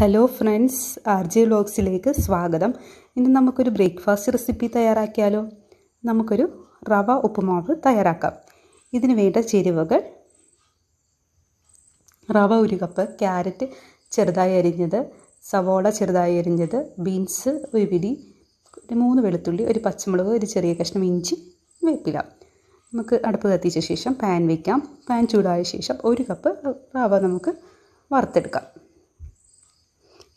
hello friends R J വ്ലോഗ്സിലേക്ക് സ്വാഗതം ഇന്ന് നമുക്കൊരു ബ്രേക്ക്ഫാസ്റ്റ് റെസിപ്പി തയ്യാറാക്കിയാലോ നമുക്കൊരു റവ ഉപ്പുമാവ് തയ്യാറാക്കാം ഇതിന് വേണ്ട ചേരുവകൾ റവ ഒരു കപ്പ് ക്യാരറ്റ് ചെറുതായി അരിഞ്ഞത് സവോള ചെറുതായി അരിഞ്ഞത് ബീൻസ് ഒരു പിടി ഒരു മൂന്ന് വെളുത്തുള്ളി ഒരു പച്ചമുളക് ഒരു ചെറിയ കഷ്ണം ഇഞ്ചി വേപ്പില നമുക്ക് അടുപ്പ് കത്തിച്ച ശേഷം പാൻ വയ്ക്കാം പാൻ ചൂടായ ശേഷം ഒരു കപ്പ് റവ നമുക്ക് വറുത്തെടുക്കാം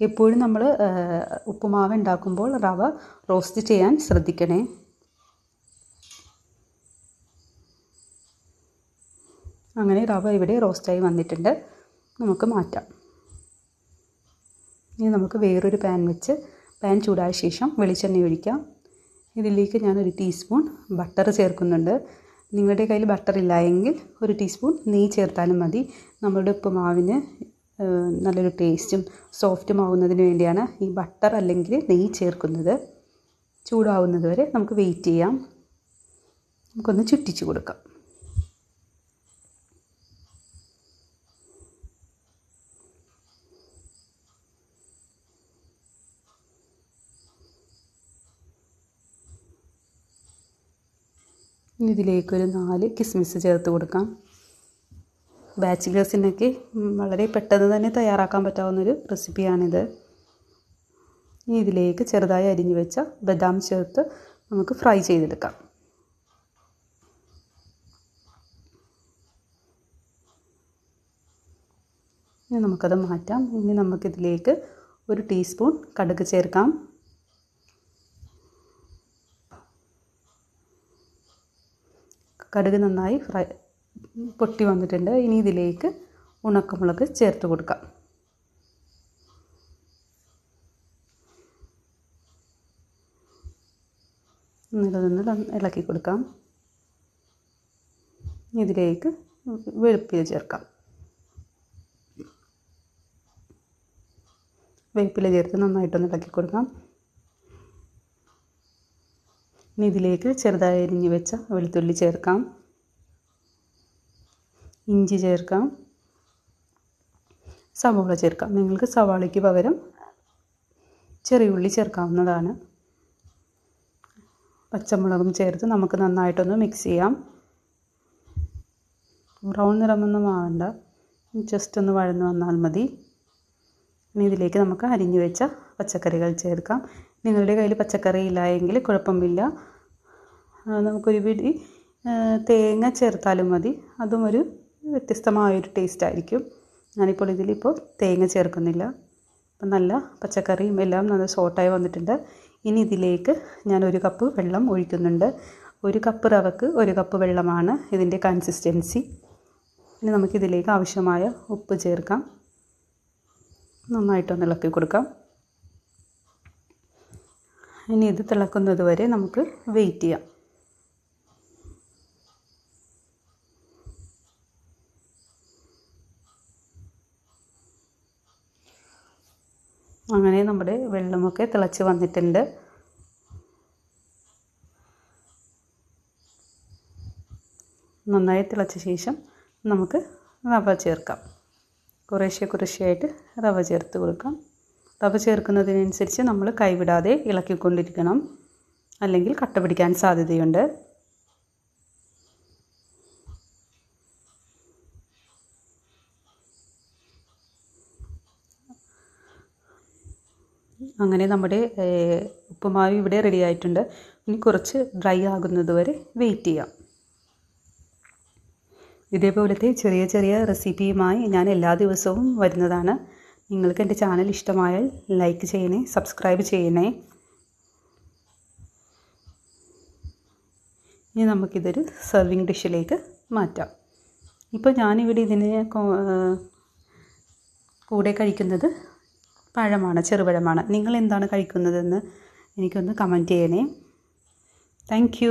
എപ്പോഴും നമ്മൾ ഉപ്പുമാവ് ഉണ്ടാക്കുമ്പോൾ റവ റോസ്റ്റ് ചെയ്യാൻ ശ്രദ്ധിക്കണേ അങ്ങനെ റവ ഇവിടെ റോസ്റ്റായി വന്നിട്ടുണ്ട് നമുക്ക് മാറ്റാം ഇനി നമുക്ക് വേറൊരു പാൻ വെച്ച് പാൻ ചൂടായ ശേഷം വെളിച്ചെണ്ണ ഒഴിക്കാം ഇതിലേക്ക് ഞാനൊരു ടീസ്പൂൺ ബട്ടർ ചേർക്കുന്നുണ്ട് നിങ്ങളുടെ കയ്യിൽ ബട്ടർ ഇല്ലായെങ്കിൽ ഒരു ടീസ്പൂൺ നെയ്യ് ചേർത്താലും മതി നമ്മുടെ ഉപ്പുമാവിന് നല്ലൊരു ടേസ്റ്റും സോഫ്റ്റുമാവുന്നതിന് വേണ്ടിയാണ് ഈ ബട്ടർ അല്ലെങ്കിൽ നെയ്യ് ചേർക്കുന്നത് ചൂടാവുന്നത് വരെ നമുക്ക് വെയിറ്റ് ചെയ്യാം നമുക്കൊന്ന് ചുറ്റിച്ച് കൊടുക്കാം ഇതിലേക്കൊരു നാല് കിസ്മിസ് ചേർത്ത് കൊടുക്കാം ബാച്ചിലേഴ്സിനൊക്കെ വളരെ പെട്ടെന്ന് തന്നെ തയ്യാറാക്കാൻ പറ്റാവുന്നൊരു റെസിപ്പിയാണിത് ഇനി ഇതിലേക്ക് ചെറുതായി അരിഞ്ഞു വെച്ച ബദാം ചേർത്ത് നമുക്ക് ഫ്രൈ ചെയ്തെടുക്കാം ഇനി നമുക്കത് മാറ്റാം ഇനി നമുക്കിതിലേക്ക് ഒരു ടീസ്പൂൺ കടുക് ചേർക്കാം കടുക് നന്നായി ഫ്രൈ പൊട്ടി വന്നിട്ടുണ്ട് ഇനി ഇതിലേക്ക് ഉണക്കമുളക് ചേർത്ത് കൊടുക്കാം നിന്ന് ഇളക്കി കൊടുക്കാം ഇതിലേക്ക് വെളുപ്പിൽ ചേർക്കാം വേപ്പില ചേർത്ത് നന്നായിട്ടൊന്ന് ഇളക്കി കൊടുക്കാം ഇനി ഇതിലേക്ക് ചെറുതായി അരിഞ്ഞു വെച്ച വെളുത്തുള്ളി ചേർക്കാം ഇഞ്ചി ചേർക്കാം സവോള ചേർക്കാം നിങ്ങൾക്ക് സവാളയ്ക്ക് പകരം ചെറിയ ഉള്ളി ചേർക്കാവുന്നതാണ് പച്ചമുളകും ചേർത്ത് നമുക്ക് നന്നായിട്ടൊന്ന് മിക്സ് ചെയ്യാം ബ്രൗൺ നിറമൊന്നും ആവണ്ട ജസ്റ്റ് ഒന്ന് വഴന്ന് വന്നാൽ മതി ഇനി ഇതിലേക്ക് നമുക്ക് അരിഞ്ഞു വെച്ച പച്ചക്കറികൾ ചേർക്കാം നിങ്ങളുടെ കയ്യിൽ പച്ചക്കറി ഇല്ല എങ്കിൽ കുഴപ്പമില്ല നമുക്കൊരു പിടി തേങ്ങ ചേർത്താലും മതി അതും ഒരു വ്യത്യസ്തമായൊരു ടേസ്റ്റ് ആയിരിക്കും ഞാനിപ്പോൾ ഇതിലിപ്പോൾ തേങ്ങ ചേർക്കുന്നില്ല അപ്പം നല്ല പച്ചക്കറിയും എല്ലാം നല്ല സോട്ടായി വന്നിട്ടുണ്ട് ഇനി ഇതിലേക്ക് ഞാൻ ഒരു കപ്പ് വെള്ളം ഒഴിക്കുന്നുണ്ട് ഒരു കപ്പ് റവക്ക് ഒരു കപ്പ് വെള്ളമാണ് ഇതിൻ്റെ കൺസിസ്റ്റൻസി ഇനി നമുക്കിതിലേക്ക് ആവശ്യമായ ഉപ്പ് ചേർക്കാം നന്നായിട്ടൊന്ന് ഇളക്കി കൊടുക്കാം ഇനി ഇത് തിളക്കുന്നത് വരെ നമുക്ക് വെയിറ്റ് ചെയ്യാം അങ്ങനെ നമ്മുടെ വെള്ളമൊക്കെ തിളച്ച് വന്നിട്ടുണ്ട് നന്നായി തിളച്ച ശേഷം നമുക്ക് റവ ചേർക്കാം കുറേശ്ശെ കുറേശ്ശെയായിട്ട് റവ ചേർത്ത് കൊടുക്കാം റവ ചേർക്കുന്നതിനനുസരിച്ച് നമ്മൾ കൈവിടാതെ ഇളക്കിക്കൊണ്ടിരിക്കണം അല്ലെങ്കിൽ കട്ട പിടിക്കാൻ സാധ്യതയുണ്ട് അങ്ങനെ നമ്മുടെ ഉപ്പുമാവ് ഇവിടെ റെഡി ആയിട്ടുണ്ട് ഇനി കുറച്ച് ഡ്രൈ ആകുന്നത് വരെ വെയിറ്റ് ചെയ്യാം ഇതേപോലത്തെ ചെറിയ ചെറിയ റെസിപ്പിയുമായി ഞാൻ എല്ലാ ദിവസവും വരുന്നതാണ് നിങ്ങൾക്ക് എൻ്റെ ചാനൽ ഇഷ്ടമായാൽ ലൈക്ക് ചെയ്യണേ സബ്സ്ക്രൈബ് ചെയ്യണേ ഇനി നമുക്കിതൊരു സെർവിങ് ഡിഷിലേക്ക് മാറ്റാം ഇപ്പോൾ ഞാനിവിടെ ഇതിന് കൂടെ കഴിക്കുന്നത് പഴമാണ് ചെറുപഴമാണ് നിങ്ങൾ എന്താണ് കഴിക്കുന്നതെന്ന് എനിക്കൊന്ന് കമൻറ്റ് ചെയ്യണേ താങ്ക്